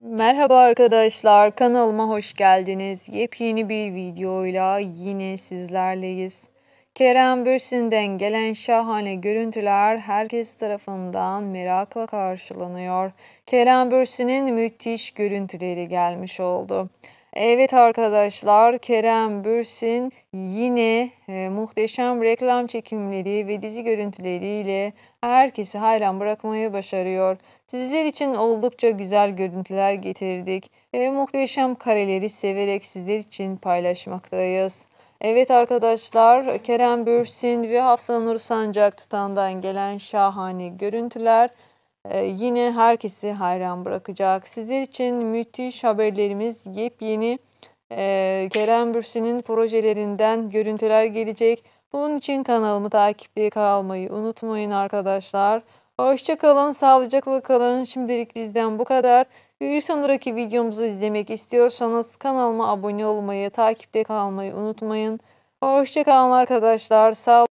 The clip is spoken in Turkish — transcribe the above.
Merhaba arkadaşlar kanalıma hoş geldiniz. Yepyeni bir videoyla yine sizlerleyiz. Kerem Bürsin'den gelen şahane görüntüler herkes tarafından merakla karşılanıyor. Kerem Bürsin'in müthiş görüntüleri gelmiş oldu. Evet arkadaşlar Kerem Bürsin yine e, muhteşem reklam çekimleri ve dizi görüntüleriyle herkesi hayran bırakmayı başarıyor. Sizler için oldukça güzel görüntüler getirdik ve muhteşem kareleri severek sizler için paylaşmaktayız. Evet arkadaşlar Kerem Bürsin ve Hafsa Nur Sancak tutandan gelen şahane görüntüler ee, yine herkesi hayran bırakacak. Sizler için müthiş haberlerimiz yepyeni. Ee, Kerem Bürsin'in projelerinden görüntüler gelecek. Bunun için kanalımı takipte kalmayı unutmayın arkadaşlar. Hoşçakalın, sağlıcakla kalın. Şimdilik bizden bu kadar. Bir sonraki videomuzu izlemek istiyorsanız kanalıma abone olmayı, takipte kalmayı unutmayın. Hoşçakalın arkadaşlar. Sağ